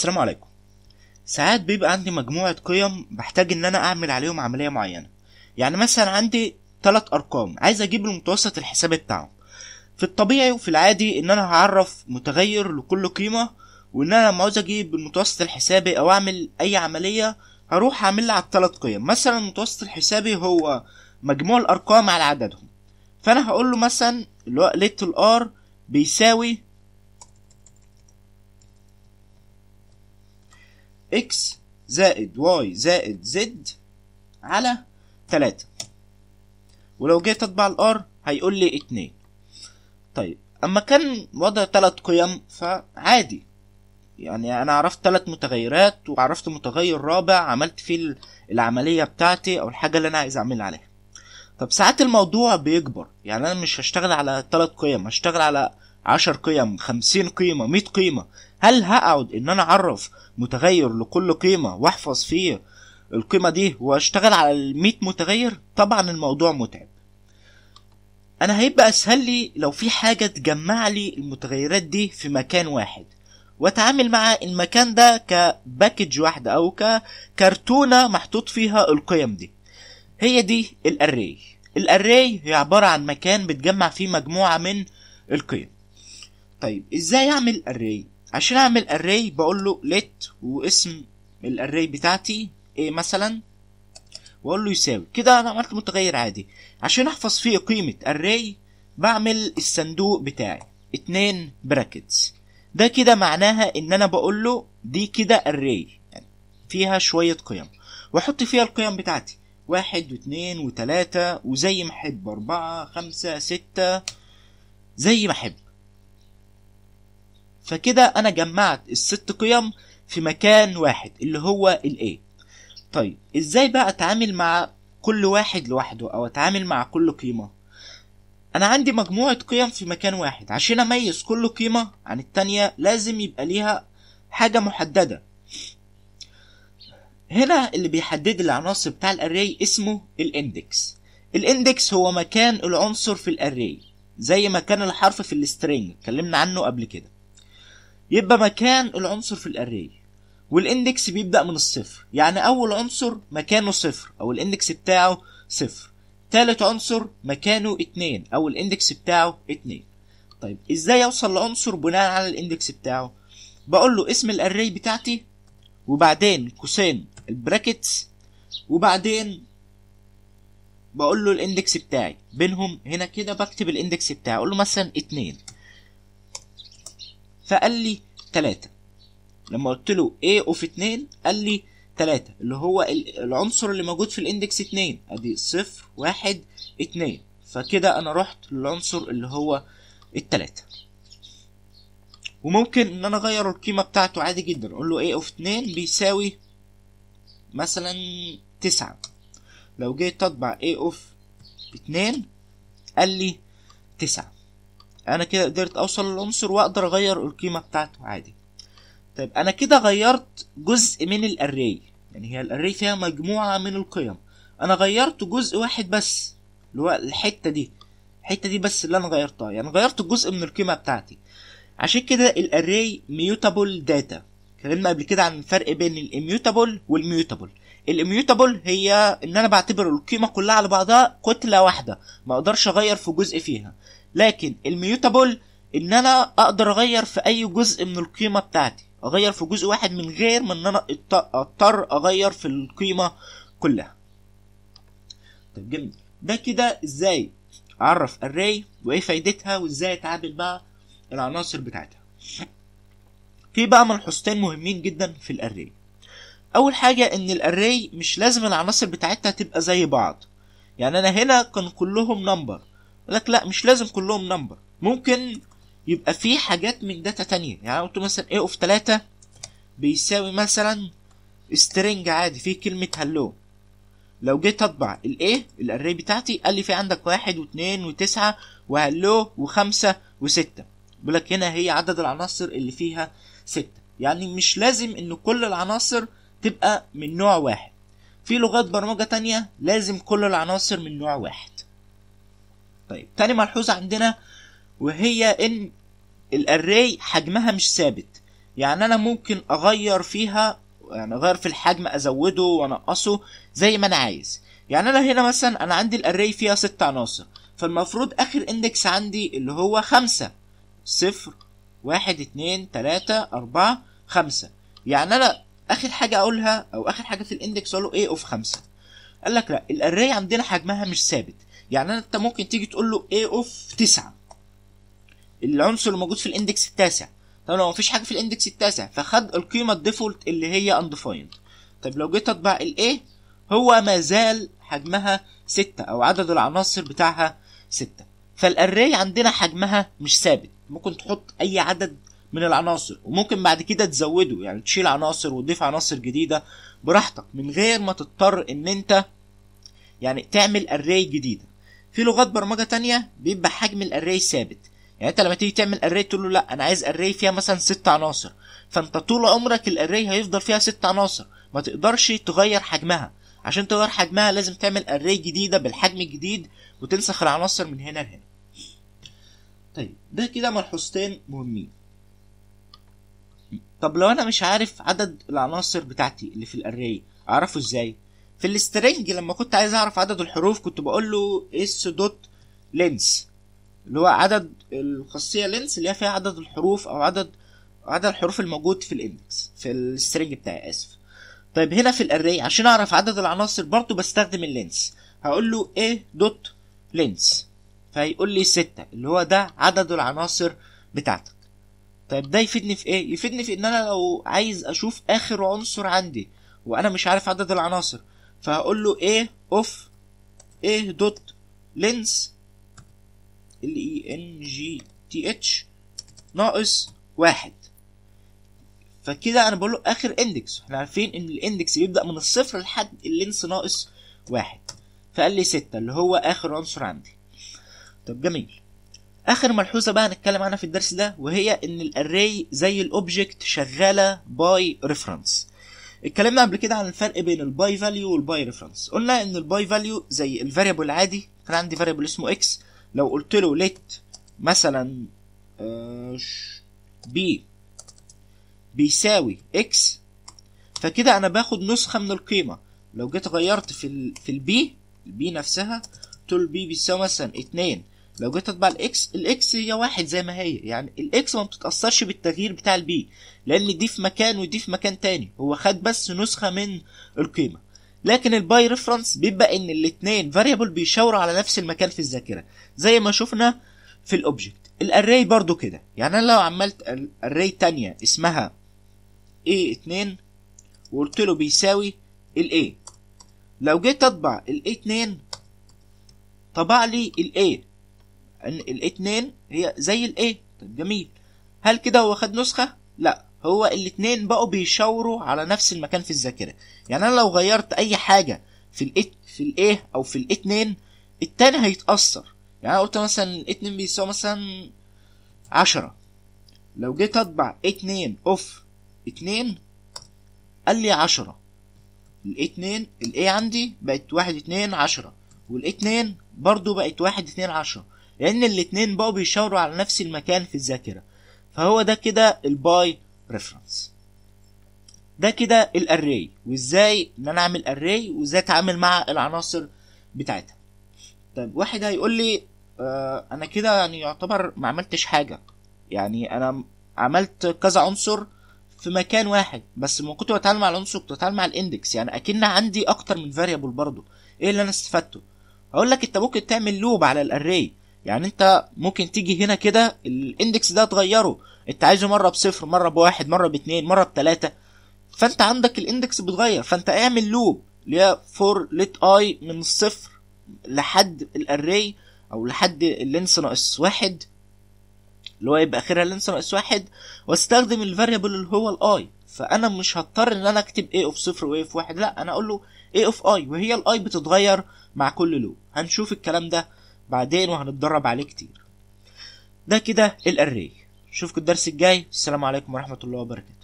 السلام عليكم ساعات بيبقى عندي مجموعة قيم بحتاج ان انا اعمل عليهم عملية معينة يعني مثلا عندي تلات ارقام عايز اجيب المتوسط الحسابي بتاعهم في الطبيعي وفي العادي ان انا هعرف متغير لكل قيمة وان انا لما عاوز اجيب المتوسط الحسابي او اعمل اي عملية هروح اعملها على التلات قيم مثلا المتوسط الحسابي هو مجموع الارقام على عددهم فانا هقول له مثلا اللي هو ليتل ار بيساوي x زائد y زائد z على 3 ولو جيت اطبع الار هيقول لي 2 طيب اما كان وضع ثلاث قيم فعادي يعني انا عرفت ثلاث متغيرات وعرفت متغير رابع عملت فيه العمليه بتاعتي او الحاجه اللي انا عايز اعملها عليها طب ساعات الموضوع بيكبر يعني انا مش هشتغل على ثلاث قيم هشتغل على 10 قيم 50 قيمه 100 قيمه هل هقعد ان انا اعرف متغير لكل قيمه واحفظ فيه القيمه دي واشتغل على ال100 متغير طبعا الموضوع متعب انا هيبقى اسهل لي لو في حاجه تجمع لي المتغيرات دي في مكان واحد واتعامل مع المكان ده كباكج واحده او ككرتونه محطوط فيها القيم دي هي دي الاري الاري هي عباره عن مكان بتجمع فيه مجموعه من القيم طيب ازاي اعمل array عشان اعمل array بقول له let واسم الاراي بتاعتي ايه مثلا واقول له يساوي كده انا عملت متغير عادي عشان احفظ فيه قيمه array بعمل الصندوق بتاعي اتنين براكتس ده كده معناها ان انا بقول له دي كده array يعني فيها شويه قيم واحط فيها القيم بتاعتي واحد واتنين وتلاته وزي ما احب اربعه خمسه سته زي ما احب فكده انا جمعت الست قيم في مكان واحد اللي هو A طيب ازاي بقى اتعامل مع كل واحد لوحده او اتعامل مع كل قيمه انا عندي مجموعه قيم في مكان واحد عشان اميز كل قيمه عن التانية لازم يبقى ليها حاجه محدده هنا اللي بيحدد العناصر بتاع الاري اسمه الاندكس الاندكس هو مكان العنصر في الاري زي مكان الحرف في السترينج اتكلمنا عنه قبل كده يبقى مكان العنصر في الاري والاندكس بيبدا من الصفر يعني اول عنصر مكانه صفر او الاندكس بتاعه صفر تالت عنصر مكانه اتنين او الاندكس بتاعه اتنين طيب ازاي اوصل لعنصر بناء على الاندكس بتاعه بقول له اسم الاري بتاعتي وبعدين قوسين البراكتس وبعدين بقول له الاندكس بتاعي بينهم هنا كده بكتب الاندكس بتاعي اقول له مثلا اتنين فقال لي 3 لما قلت له A of 2 قال لي 3 اللي هو العنصر اللي موجود في الاندكس 2 ادي 0 1 2 فكده انا رحت للعنصر اللي هو التلاتة وممكن ان انا اغير القيمة بتاعته عادي جدا اقول له A of 2 بيساوي مثلا 9 لو جيت اطبع A of 2 قال لي 9 انا كده قدرت اوصل للعنصر واقدر اغير القيمه بتاعته عادي طيب انا كده غيرت جزء من الاري يعني هي الاري فيها مجموعه من القيم انا غيرت جزء واحد بس اللي هو الحته دي الحته دي بس اللي انا غيرتها يعني غيرت جزء من القيمه بتاعتي عشان كده الاري ميوتابل داتا اتكلمنا قبل كده عن الفرق بين الاميوتابل والميوتابل الاميوتابل هي ان انا بعتبر القيمه كلها على بعضها كتله واحده ما اقدرش اغير في جزء فيها لكن الميوتابل ان انا اقدر اغير في اي جزء من القيمه بتاعتي اغير في جزء واحد من غير ما ان انا اضطر اغير في القيمه كلها طب جميل ده كده ازاي اعرف الري وايه فايدتها وازاي اتعامل مع العناصر بتاعتها في بقى ملحوظتين مهمين جدا في الاري اول حاجه ان الاري مش لازم العناصر بتاعتها تبقى زي بعض يعني انا هنا كان كلهم نمبر لك لا مش لازم كلهم نمبر ممكن يبقى في حاجات من داتا تانية يعني قلت مثلا ايه اوف تلاتة بيساوي مثلا سترينج عادي فيه كلمة هلو لو جيت اطبع الايه الاري بتاعتي قال لي في عندك واحد واتنين وتسعة وهلو وخمسة وستة بيقول لك هنا هي عدد العناصر اللي فيها ستة يعني مش لازم ان كل العناصر تبقى من نوع واحد في لغات برمجة تانية لازم كل العناصر من نوع واحد طيب تاني ملحوظة عندنا وهي ان الاري حجمها مش ثابت يعني انا ممكن اغير فيها يعني اغير في الحجم ازوده وانقصه زي ما انا عايز يعني انا هنا مثلا انا عندي الاري فيها ست عناصر فالمفروض اخر اندكس عندي اللي هو خمسة صفر واحد اتنين تلاتة اربعة خمسة يعني انا اخر حاجة اقولها او اخر حاجة في الاندكس اقوله ايه اوف خمسة قال لك لا الاري عندنا حجمها مش ثابت يعني انت ممكن تيجي تقول له a of 9 العنصر الموجود في الاندكس التاسع طب لو مفيش حاجه في الاندكس التاسع فخد القيمه الديفولت اللي هي undefined طب لو جيت اطبع A هو ما زال حجمها 6 او عدد العناصر بتاعها 6 فالاري عندنا حجمها مش ثابت ممكن تحط اي عدد من العناصر وممكن بعد كده تزوده يعني تشيل عناصر وتضيف عناصر جديده براحتك من غير ما تضطر ان انت يعني تعمل اري جديده في لغات برمجه تانية بيبقى حجم الاري ثابت يعني انت لما تيجي تعمل اري تقول له لا انا عايز اري فيها مثلا ست عناصر فانت طول عمرك الاري هيفضل فيها ست عناصر ما تقدرش تغير حجمها عشان تغير حجمها لازم تعمل اري جديده بالحجم الجديد وتنسخ العناصر من هنا لهنا طيب ده كده ملحوظتين مهمين طب لو انا مش عارف عدد العناصر بتاعتي اللي في الاري اعرفه ازاي في السترنج لما كنت عايز اعرف عدد الحروف كنت بقول له اس دوت لينس اللي هو عدد الخاصيه لينس اللي هي فيها عدد الحروف او عدد عدد الحروف الموجود في الاندكس في السترنج بتاعي اسف طيب هنا في الاري عشان اعرف عدد العناصر برضو بستخدم اللينس هقول له اي دوت لينس فهيقول لي ستة اللي هو ده عدد العناصر بتاعتك طيب ده يفيدني في ايه يفيدني في ان انا لو عايز اشوف اخر عنصر عندي وانا مش عارف عدد العناصر فهقول له ايه اوف ايه دوت لينس ال اي ان جي تي اتش ناقص واحد فكده انا بقول له اخر اندكس احنا عارفين ان الاندكس بيبدا من الصفر لحد اللينس ناقص واحد فقال لي ستة اللي هو اخر عنصر عندي طب جميل اخر ملحوظه بقى هنتكلم عنها في الدرس ده وهي ان الاري زي الاوبجكت شغاله باي ريفرنس اتكلمنا قبل كده عن الفرق بين الباي فاليو والباي ريفرنس قلنا ان الباي فاليو زي الفاريبل العادي كان عندي فاريبل اسمه اكس لو قلت له ليت مثلا بي آه، بيساوي اكس فكده انا باخد نسخه من القيمه لو جيت غيرت في الـ في البي البي نفسها قلت له بيساوي مثلا 2 لو جيت اطبع الاكس الاكس هي واحد زي ما هي يعني الاكس ما بتتاثرش بالتغيير بتاع البي لان دي في مكان ودي في مكان تاني هو خد بس نسخه من القيمه لكن الباي ريفرنس بيبقى ان الاثنين فاريبل بيشاوروا على نفس المكان في الذاكره زي ما شفنا في الاوبجكت الاري برضو كده يعني انا لو عملت الاري تانية اسمها a2 وقلت له بيساوي الاي لو جيت اطبع الاي 2 طبع لي الاي الاثنين هي زي الايه طب جميل هل كده هو خد نسخه لا هو الاثنين بقوا بيشاوروا على نفس المكان في الذاكره يعني انا لو غيرت اي حاجه في الات في الايه او في الاثنين التاني هيتاثر يعني انا قلت مثلا الاثنين بيساوي مثلا عشرة لو جيت اطبع اتنين اوف اتنين قال لي عشرة الاتنين الايه عندي بقت واحد اتنين عشرة والاتنين برضو بقت واحد اتنين عشرة لأن الاتنين بقوا بيشاوروا على نفس المكان في الذاكرة فهو ده كده الباي ريفرنس ده كده الاري وازاي ان انا اعمل اري وازاي اتعامل مع العناصر بتاعتها طيب واحد هيقول لي آه انا كده يعني يعتبر ما عملتش حاجه يعني انا عملت كذا عنصر في مكان واحد بس ما كنت بتعامل مع العنصر كنت بتعامل مع الاندكس يعني اكن عندي اكتر من فاريبل برضه ايه اللي انا استفدته هقول لك انت ممكن تعمل لوب على الاري يعني انت ممكن تيجي هنا كده الاندكس ده تغيره انت عايزه مره بصفر مره بواحد مره باتنين مره بتلاته فانت عندك الاندكس بيتغير فانت اعمل لوب اللي هي فور ليت اي من الصفر لحد الاري او لحد اللينس ناقص واحد اللي هو يبقى اخرها اللينس ناقص واحد واستخدم الفاريبل اللي هو الاي فانا مش هضطر ان انا اكتب اي اوف صفر واي اوف واحد لا انا اقول له اي اوف اي وهي الاي بتتغير مع كل لوب هنشوف الكلام ده بعدين وهنتدرب عليه كتير ده كده الاري اشوفكم الدرس الجاي السلام عليكم ورحمه الله وبركاته